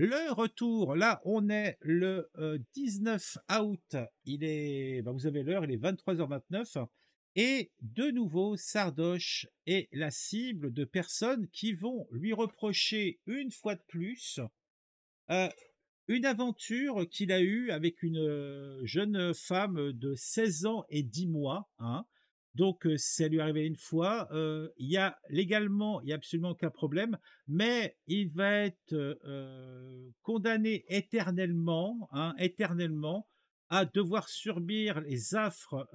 Le retour, là on est le 19 euh, août, il est, ben, vous avez l'heure, il est 23h29, et de nouveau Sardoche est la cible de personnes qui vont lui reprocher une fois de plus euh, une aventure qu'il a eue avec une euh, jeune femme de 16 ans et 10 mois, hein, donc euh, ça lui est arrivé une fois. Euh, il y a légalement, il n'y a absolument aucun problème, mais il va être euh, condamné éternellement, hein, éternellement, à devoir subir les affres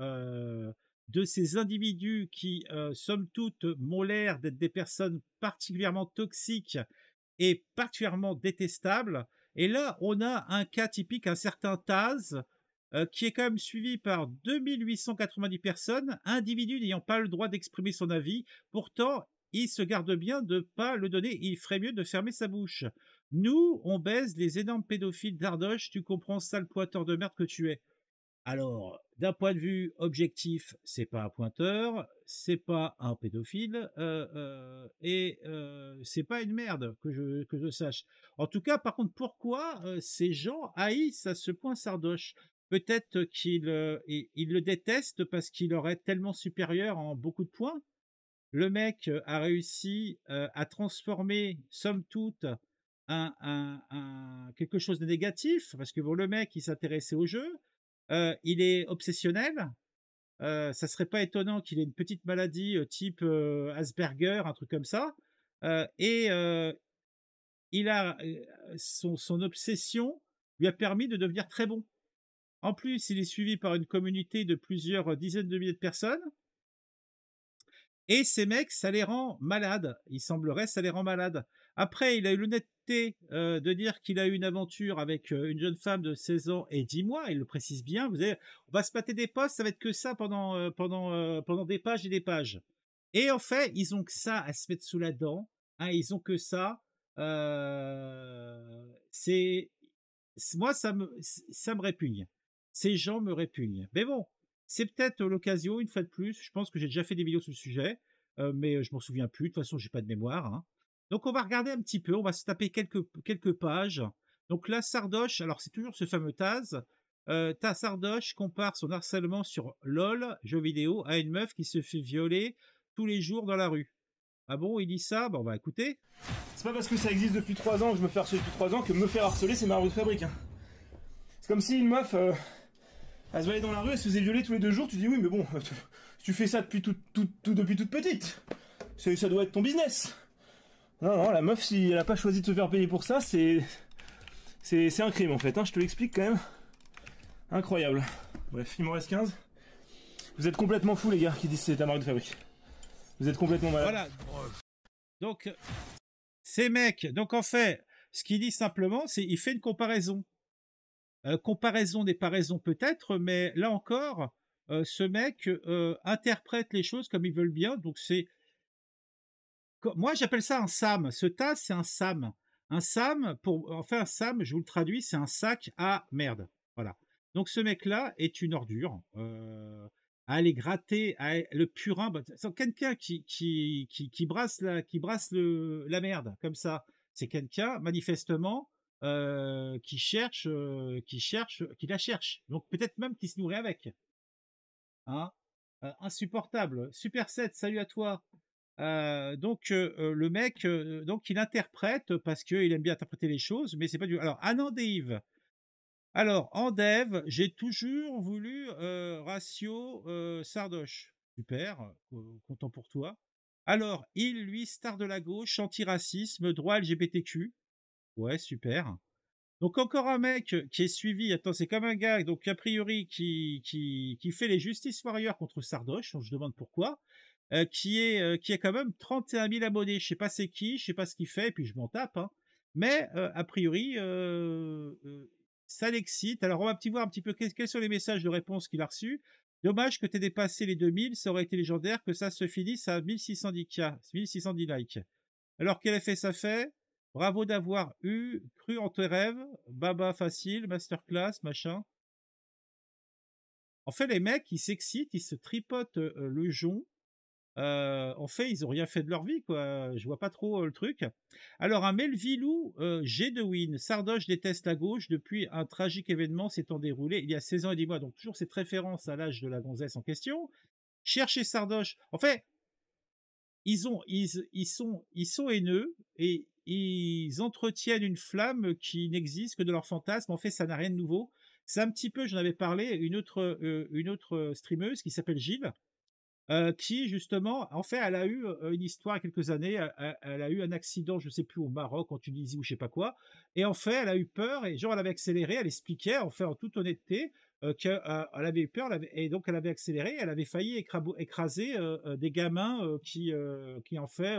de ces individus qui, somme toute, m'ont l'air d'être des personnes particulièrement toxiques et particulièrement détestables. Et là, on a un cas typique, un certain Taz, euh, qui est quand même suivi par 2890 personnes, individus n'ayant pas le droit d'exprimer son avis. Pourtant, il se garde bien de ne pas le donner, il ferait mieux de fermer sa bouche. Nous, on baise les énormes pédophiles d'Ardoche, tu comprends le pointeur de merde que tu es. Alors, d'un point de vue objectif, c'est pas un pointeur, c'est pas un pédophile, euh, euh, et c'est pas une merde que je que je sache. En tout cas, par contre, pourquoi ces gens haïssent à ce point Sardoche peut-être qu'il euh, le déteste parce qu'il aurait tellement supérieur en beaucoup de points. Le mec euh, a réussi euh, à transformer, somme toute, quelque chose de négatif, parce que bon, le mec, il s'intéressait au jeu, il est obsessionnel. ça serait pas étonnant qu'il ait une petite maladie type Asperger, un truc comme ça. et il a son obsession lui a permis de devenir très bon. En plus, il est suivi par une communauté de plusieurs dizaines de milliers de personnes. Et ces mecs, ça les rend malades. Il semblerait, ça les rend malades. Après, il a eu l'honnêteté euh, de dire qu'il a eu une aventure avec euh, une jeune femme de 16 ans et 10 mois. Il le précise bien. Vous avez, on va se pâter des postes, ça va être que ça pendant, euh, pendant, pendant des pages et des pages. Et en fait, ils ont que ça à se mettre sous la dent. Hein. ils ont que ça. c'est moi, ça me, ça me répugne. Ces gens me répugnent. Mais bon, c'est peut-être euh, l'occasion, une fois de plus. Je pense que j'ai déjà fait des vidéos sur le sujet, euh, mais euh, je m'en souviens plus. De toute façon, j'ai pas de mémoire. Hein. Donc, on va regarder un petit peu. On va se taper quelques, quelques pages. Donc là, Sardoche, alors c'est toujours ce fameux Taz. Euh, Taz Sardoche compare son harcèlement sur LOL, jeu vidéo, à une meuf qui se fait violer tous les jours dans la rue. Ah bon, il dit ça Bon, on va écouter. C'est pas parce que ça existe depuis 3 ans que je me fais harceler depuis 3 ans que me faire harceler, c'est ma rue de fabrique. Hein. C'est comme si une meuf. Elle se balader dans la rue, elle se faisait violer tous les deux jours, tu dis oui, mais bon, tu fais ça depuis tout, tout, depuis toute petite. Ça doit être ton business. Non, non, la meuf, si elle a pas choisi de se faire payer pour ça, c'est. un crime en fait, hein. je te l'explique quand même. Incroyable. Bref, il m'en reste 15. Vous êtes complètement fous les gars qui disent c'est ta marque de fabrique. Vous êtes complètement malade. Voilà. Donc, ces mecs, donc en fait, ce qu'il dit simplement, c'est il fait une comparaison. Euh, comparaison des paraisons peut-être, mais là encore, euh, ce mec euh, interprète les choses comme il veut bien. Donc c'est, moi j'appelle ça un sam. Ce tas c'est un sam. Un sam pour enfin un sam, je vous le traduis, c'est un sac à merde. Voilà. Donc ce mec-là est une ordure. à aller gratter à le purin, bah, c'est quelqu'un qui, qui, qui, qui, brasse la qui brasse le, la merde comme ça. C'est quelqu'un manifestement euh, qui cherche, euh, qui cherche, qui la cherche. Donc peut-être même qui se nourrit avec. Hein euh, insupportable. Super 7, salut à toi. donc le mec, donc il interprète parce qu'il aime bien interpréter les choses, mais c'est pas du. Alors Yves. Alors en dev, j'ai toujours voulu ratio Sardoche. Super, content pour toi. Alors il, lui, star de la gauche, anti-racisme, droit LGBTQ. Ouais, super. Donc encore un mec qui est suivi. Attends, c'est comme un gars donc a priori qui qui, fait les Justice Warriors contre Sardoche. Je je demande pourquoi. qui est qui a quand même 31 000 abonnés. Je sais pas c'est qui, je sais pas ce qu'il fait, et puis je m'en tape. Hein. Mais a priori, ça l'excite. Alors on va petit voir un petit peu quels, sont les messages de réponse qu'il a reçus. Dommage que tu aies dépassé les 2000, ça aurait été légendaire que ça se finisse à 1610K, 1610 likes. Alors quel effet ça fait Bravo d'avoir eu cru en tes rêves, baba facile, masterclass, machin. En fait, les mecs, ils s'excitent, ils se tripotent euh, le jonc. Euh, en fait, ils ont rien fait de leur vie, quoi. Je vois pas trop euh, le truc. Alors, un Melvilou G de Win. Sardoche déteste la gauche depuis un tragique événement s'étant déroulé il y a 16 ans et 10 mois. Donc, toujours cette référence à l'âge de la gonzesse en question. Cherchez Sardoche. En fait, ils ont, ils sont, ils sont haineux et ils entretiennent une flamme qui n'existe que de leur fantasme. En fait, ça n'a rien de nouveau. C'est un petit peu, j'en avais parlé, une autre, euh, une autre euh, streameuse qui s'appelle Gilles, euh, qui justement, en fait, elle a eu une histoire il y a quelques années, elle, a eu un accident, je ne sais plus, au Maroc, en Tunisie ou je ne sais pas quoi, et en fait, elle a eu peur, et genre, elle avait accéléré, elle expliquait, en fait, en toute honnêteté, qu'elle avait eu peur, et donc elle avait accéléré, elle avait failli écraser des gamins qui, qui, en fait,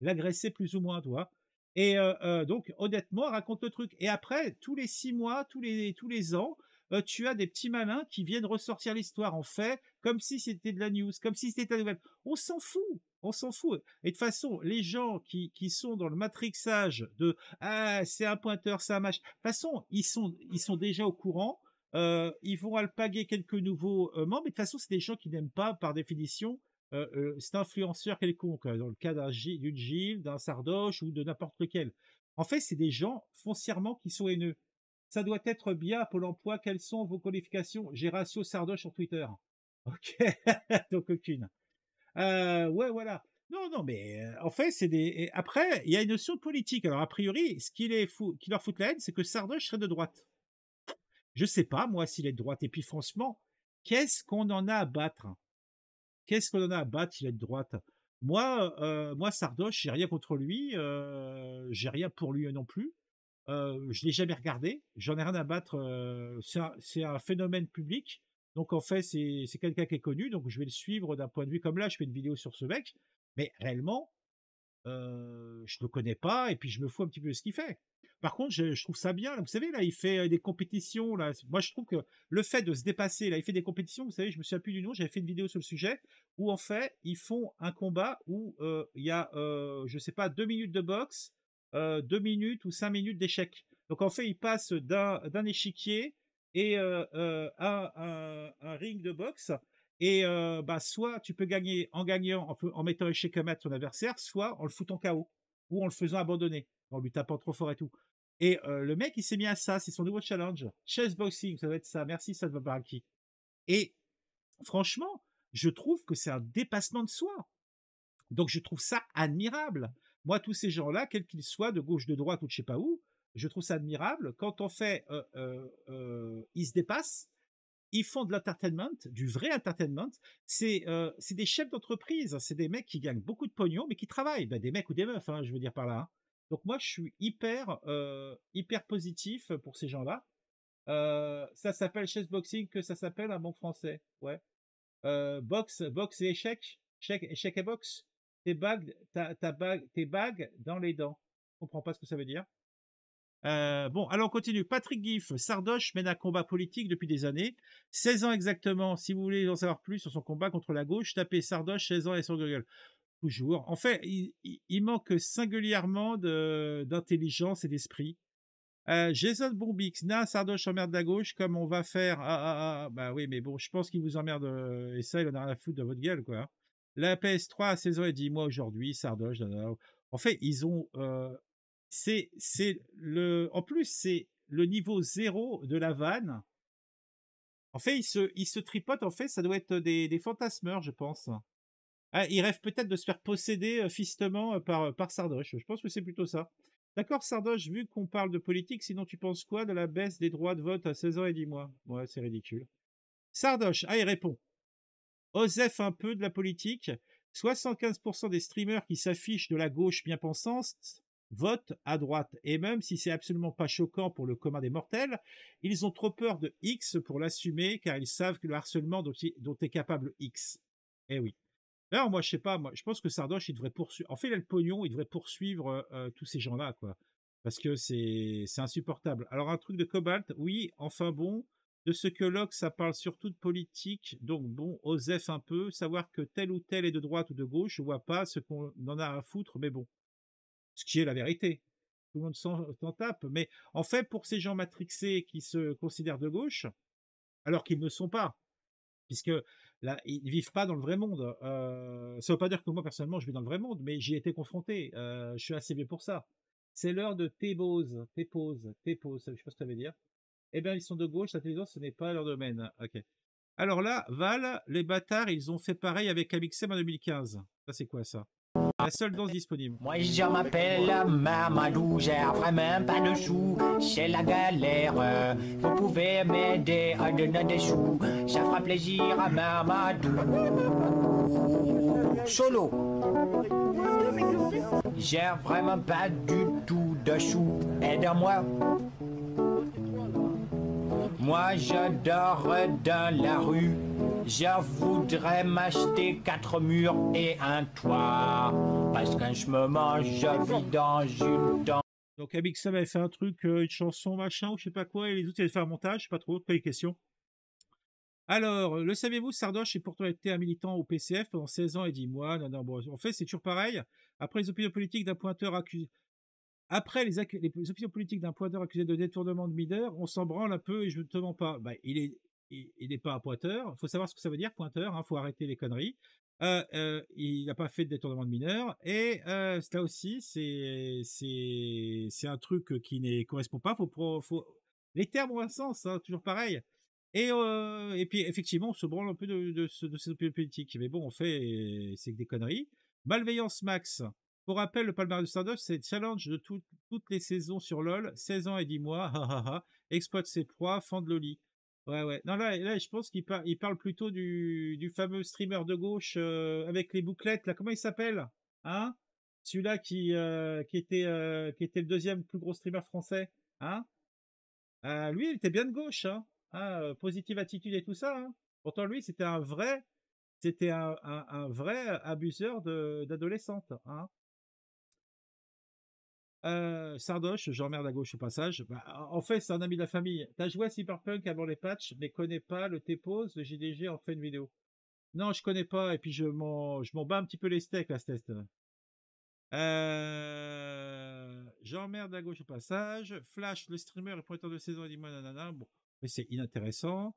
l'agressaient plus ou moins, tu vois. Et euh, euh, donc, honnêtement, raconte le truc. Et après, tous les six mois, tous les, tous les ans, euh, tu as des petits malins qui viennent ressortir l'histoire en fait, comme si c'était de la news, comme si c'était la nouvelle. On s'en fout, on s'en fout. Et de façon, les gens qui, qui sont dans le matrixage de ah c'est un pointeur, c'est un match. De façon, ils sont ils sont déjà au courant. ils vont alpaguer quelques nouveaux membres, mais de toute façon, c'est des gens qui n'aiment pas, par définition, euh, euh, cet influenceur quelconque, dans le cas d'une Gilles, d'un Sardoche ou de n'importe lequel. En fait, c'est des gens foncièrement qui sont haineux. Ça doit être bien Pôle emploi. Quelles sont vos qualifications Gératio Sardoche sur Twitter. Ok, donc aucune. Euh, ouais, voilà. Non, non, mais en fait, c'est des. après, il y a une notion politique. Alors, a priori, ce qui, qui leur fout la haine, c'est que Sardoche serait de droite. Je sais pas, moi, s'il est de droite. Et puis, franchement, qu'est-ce qu'on en a à battre Qu'est-ce qu'on en a à battre Il est de droite. Moi, moi Sardoche, j'ai rien contre lui. Euh, j'ai rien pour lui non plus. je je l'ai jamais regardé. J'en ai rien à battre. c'est un, phénomène public. Donc en fait, c'est quelqu'un qui est connu. Donc je vais le suivre d'un point de vue comme là. Je fais une vidéo sur ce mec. Mais réellement, je ne le connais pas. Et puis je me fous un petit peu de ce qu'il fait. Par contre, je, trouve ça bien. Vous savez, là, il fait euh, des compétitions. Là, moi, je trouve que le fait de se dépasser, là, il fait des compétitions. Vous savez, je me suis appuyé du nom. J'avais fait une vidéo sur le sujet où en fait, ils font un combat où euh, il y a, euh, je sais pas, deux minutes de boxe, euh, deux minutes ou cinq minutes d'échec. Donc en fait, ils passent d'un échiquier et à un, ring de boxe. Et bah, soit tu peux gagner en gagnant, en, mettant échec à mettre ton adversaire, soit en le foutant KO ou en le faisant abandonner, en lui tapant trop fort et tout. Et euh, le mec, il s'est mis à ça, c'est son nouveau challenge. Chess boxing, ça va être ça. Merci, ça va Salva qui. Et franchement, je trouve que c'est un dépassement de soi. Donc je trouve ça admirable. Moi, tous ces gens-là, quels qu'ils soient, de gauche, de droite ou de je sais pas où, je trouve ça admirable. Quand on fait, euh, euh, ils se dépassent ils font de l'entertainment, du vrai entertainment. C'est euh, c'est des chefs d'entreprise, c'est des mecs qui gagnent beaucoup de pognon, mais qui travaillent, ben, des mecs ou des meufs, hein, je veux dire par là. Hein. Donc moi, je suis hyper euh, hyper positif pour ces gens-là. Euh, ça s'appelle boxing, que ça s'appelle un bon français, ouais. box, box et échec, échec, et box. Tes bagues, ta, ta bague, tes bagues dans les dents. Je comprends pas ce que ça veut dire. Euh, bon, alors on continue. Patrick Giff, Sardoche mène un combat politique depuis des années. 16 ans exactement. Si vous voulez en savoir plus sur son combat contre la gauche, tapez Sardoche 16 ans et sur Google. Toujours. En fait, il, il manque singulièrement d'intelligence et d'esprit. Euh, Jason Bourbix, Na Sardoche emmerde la gauche comme on va faire. Ah, ah, ah, ah. Bah oui, mais bon, je pense qu'il vous emmerde euh, et ça, il en a rien à foutre de votre gueule, quoi. La PS3 à 16 ans et 10 mois aujourd'hui, Sardoche. En fait, ils ont c'est le en plus c'est le niveau zéro de la vanne. En fait, il se tripote. En fait, ça doit être des, fantasmeurs, je pense. Ah, il rêve peut-être de se faire posséder euh, fistement euh, par par Sardoche. Je pense que c'est plutôt ça. D'accord, Sardoche, vu qu'on parle de politique, sinon tu penses quoi de la baisse des droits de vote à 16 ans et 10 mois Ouais, c'est ridicule. Sardoche, ah, il répond. Osef un peu de la politique. 75% des streamers qui s'affichent de la gauche bien pensante Vote à droite. Et même si c'est absolument pas choquant pour le commun des mortels, ils ont trop peur de X pour l'assumer car ils savent que le harcèlement dont, est capable X. Eh oui. Alors moi je sais pas, moi je pense que Sardoche il devrait poursuivre. En fait, il le pognon, il devrait poursuivre euh, euh, tous ces gens-là quoi, parce que c'est c'est insupportable. Alors un truc de Cobalt, oui, enfin bon, de ce que Locke ça parle surtout de politique, donc bon, Osef un peu, savoir que tel ou tel est de droite ou de gauche, je vois pas ce qu'on en a à foutre, mais bon ce qui est la vérité. Tout le monde s'en tape. Mais en fait, pour ces gens matrixés qui se considèrent de gauche, alors qu'ils ne sont pas, puisque là, ils vivent pas dans le vrai monde. Euh, ça ne veut pas dire que moi, personnellement, je vis dans le vrai monde, mais j'y ai été confronté. Euh, je suis assez vieux pour ça. C'est l'heure de tes pauses, tes pauses, tes Je sais pas ce que ça veut dire. Eh bien, ils sont de gauche, télévision, ce n'est pas leur domaine. Ok. Alors là, Val, les bâtards, ils ont fait pareil avec Amixem en 2015. Ça, c'est quoi ça la seule danse disponible. Moi je m'appelle Mamadou, j'ai vraiment pas de chou. c'est la galère. Vous pouvez m'aider à donner des choux. ça fera plaisir à Mamadou. Solo. J'ai vraiment pas du tout de sous, aide-moi. Moi, je dors dans la rue. Je voudrais m'acheter quatre murs et un toit. Parce que je me mange, je vis dans une dent. Donc Abixam avait fait un truc, euh, une chanson, machin, ou je sais pas quoi, et les autres avait fait un montage, je sais pas trop, pas les questions. Alors, le savez-vous, Sardoche est pourtant été un militant au PCF pendant 16 ans et dit, mois. Non, non, bon, en fait, c'est toujours pareil. Après les opinions politiques d'un pointeur accusé... Après les, opinions politiques d'un pointeur accusé de détournement de mineurs, on s'en branle un peu et je ne te mens pas. Bah, il est il n'est pas un pointeur. Il faut savoir ce que ça veut dire pointeur. Il hein, faut arrêter les conneries. Euh, euh, il n'a pas fait de détournement de mineur et euh, là aussi c'est un truc qui ne correspond pas. Faut les termes ont un sens, hein, toujours pareil. Euh, et puis effectivement on se branle un peu de de, ces opinions politiques, mais bon on fait c'est que des conneries. Malveillance max. Pour rappel, le palmarès de Stardust, c'est challenge de toutes les saisons sur LoL, 16 ans et 10 mois, exploite ses proies, fend le lit. Ouais, ouais. Non, là, je pense qu'il il parle plutôt du... fameux streamer de gauche euh, avec les bouclettes, là. Comment il s'appelle Hein Celui-là qui, euh, qui, était, euh, qui était le deuxième plus gros streamer français. Hein ah, Lui, il était bien de gauche. Hein, ah, Positive attitude et tout ça. Hein. Pourtant, lui, c'était un vrai... C'était un, vrai abuseur d'adolescentes. Hein euh, Sardoche, j'emmerde à gauche au passage. Bah, en fait, c'est un ami de la famille. T'as joué à Cyberpunk avant les patchs, mais connais pas le T-Pose, le JDG en fait une vidéo. Non, je connais pas, et puis je m'en, bats un petit peu les steaks, à ce test. Euh, j'emmerde à gauche au passage. Flash, le streamer et pointeur de saison, dit moi nanana. Bon, mais c'est inintéressant.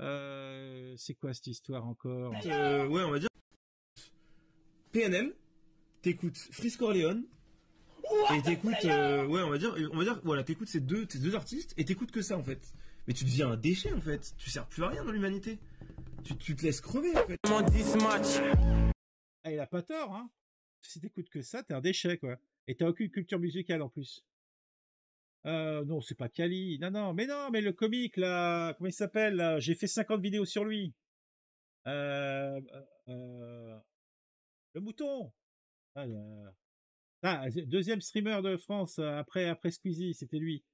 Euh, c'est quoi cette histoire encore? Euh, ouais, on va dire. PNL, t'écoutes Frisco Orléon et t'écoutes, euh, ouais, on va dire, on va dire, voilà, t'écoutes ces deux, deux artistes et t'écoutes que ça en fait. Mais tu deviens un déchet en fait. Tu sers plus à rien dans l'humanité. Tu, tu te laisses crever en fait. Ah, il a pas tort, hein. Si t'écoutes que ça, t'es un déchet quoi. Et t'as aucune culture musicale en plus. Euh, non, c'est pas Kali. Non, non, mais non, mais le comique là, comment il s'appelle J'ai fait 50 vidéos sur lui. Euh, euh, euh le mouton. Ah, ah, euh, deuxième streamer de France euh, après, après Squeezie, c'était lui.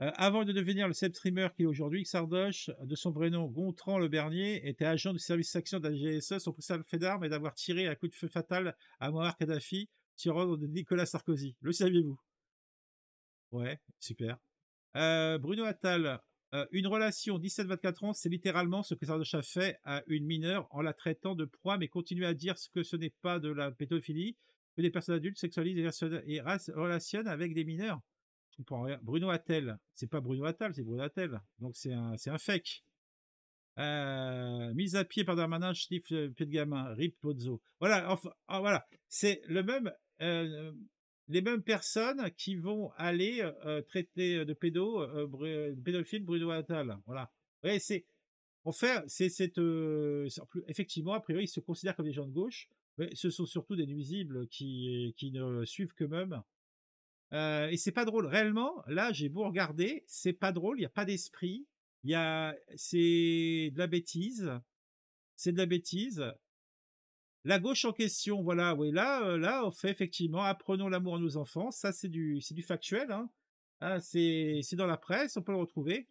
Euh, avant de devenir le seul streamer qu'il est aujourd'hui, Sardoche, de son vrai nom Gontran Le Bernier, était agent du service d'action de la GSE. Son principal fait d'armes est d'avoir tiré un coup de feu fatal à Mohamed Kadhafi, tirant de Nicolas Sarkozy. Le saviez-vous Ouais, super. Bruno Attal, une relation 17-24 ans, c'est littéralement ce que Sardoche a fait à une mineure en la traitant de proie, mais continue à dire que ce n'est pas de la pédophilie des personnes adultes sexualisent et relationnent avec des mineurs. Bruno Attel, c'est pas Bruno Attel, c'est Bruno Attel. Donc c'est un, c'est fake. Euh, mise à pied par Darmanin, Schliff, euh, pied de gamin, Rip Pozzo. Voilà, enfin, ah, voilà, c'est le même, euh, les mêmes personnes qui vont aller traiter de pédo, pédophile Bruno Attel. Voilà. Ouais, c'est, en fait, c'est cette, effectivement, a priori, ils se considèrent comme des gens de gauche ce sont surtout des nuisibles qui, qui ne suivent qu'eux-mêmes. Euh, et c'est pas drôle. Réellement, là, j'ai beau regarder, c'est pas drôle, il n'y a pas d'esprit. Il y a, c'est de la bêtise. C'est de la bêtise. La gauche en question, voilà, oui, là, là, on fait effectivement, apprenons l'amour à nos enfants. Ça, c'est du, c'est du factuel, hein. ah, c'est, c'est dans la presse, on peut le retrouver.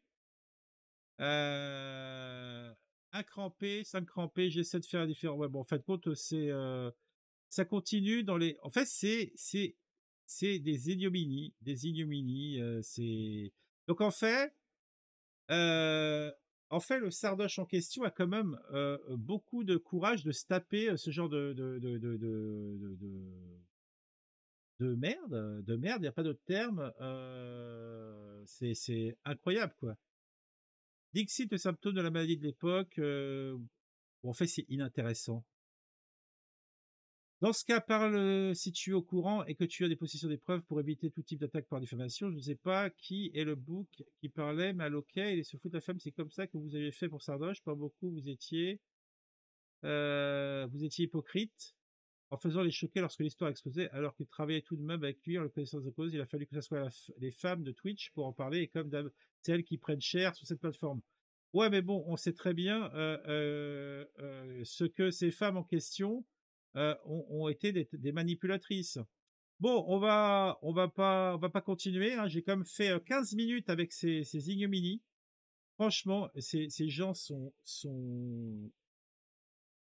Euh, un crampé, crampés, j'essaie de faire différent. bon, en fait, c'est euh, ça continue dans les. En fait, c'est c'est c'est des ignominies, des ignominies. Euh, c'est donc en fait, euh, en fait, le sardoche en question a quand même beaucoup de courage de se taper ce genre de de de de, de, merde, de merde. Il n'y a pas d'autre terme. c'est c'est incroyable quoi. Dixit, le symptôme de la maladie de l'époque, euh, en fait, c'est inintéressant. Dans ce cas, parle euh, si tu es au courant et que tu as des possessions des pour éviter tout type d'attaque par diffamation. Je ne sais pas qui est le bouc qui parlait, mais à et il est se fout de la femme. C'est comme ça que vous avez fait pour Sardoche. Pas beaucoup, vous étiez, euh, vous étiez hypocrite en faisant les choquer lorsque l'histoire a explosé, alors qu'il travaillait tout de même avec lui en le connaissance de cause. Il a fallu que ce soit les femmes de Twitch pour en parler, et comme celles qui prennent cher sur cette plateforme. Ouais, mais bon, on sait très bien euh, euh, euh, ce que ces femmes en question ont, été des, manipulatrices. Bon, on va, on va pas, on va pas continuer. Hein. J'ai quand même fait 15 minutes avec ces, ignominies. Franchement, ces, gens sont, sont,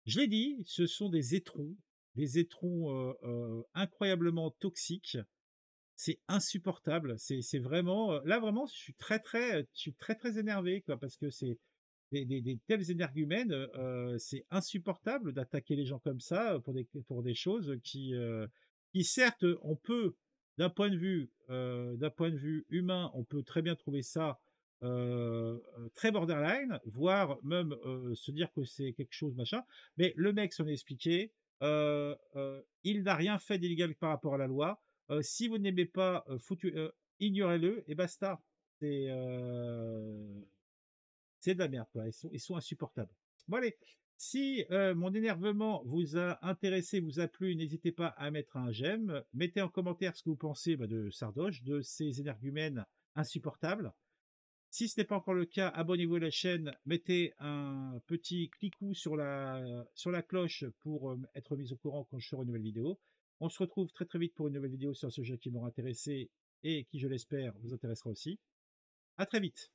je l'ai dit, ce sont des étrons, des étrons incroyablement toxiques. C'est insupportable. C'est vraiment là vraiment, je suis très très, je suis très très énervé quoi parce que c'est des, tels énergumènes, c'est insupportable d'attaquer les gens comme ça pour des, pour des choses qui, qui certes, on peut, d'un point de vue, d'un point de vue humain, on peut très bien trouver ça très borderline, voire même se dire que c'est quelque chose machin. Mais le mec s'en est expliqué, il n'a rien fait d'illégal par rapport à la loi. si vous n'aimez pas, ignorez-le et basta. C'est c'est de la merde, Ils sont, insupportables. Si mon énervement vous a intéressé, vous a plu, n'hésitez pas à mettre un j'aime. Mettez en commentaire ce que vous pensez bah, de Sardoche, de ces énergumènes insupportables. Si ce n'est pas encore le cas, abonnez-vous à la chaîne, mettez un petit clicou sur la, sur la cloche pour euh, être mis au courant quand je ferai une nouvelle vidéo. On se retrouve très très vite pour une nouvelle vidéo sur un sujet qui m'aura intéressé et qui, je l'espère, vous intéressera aussi. À très vite.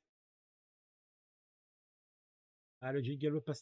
Ah, le jingle pas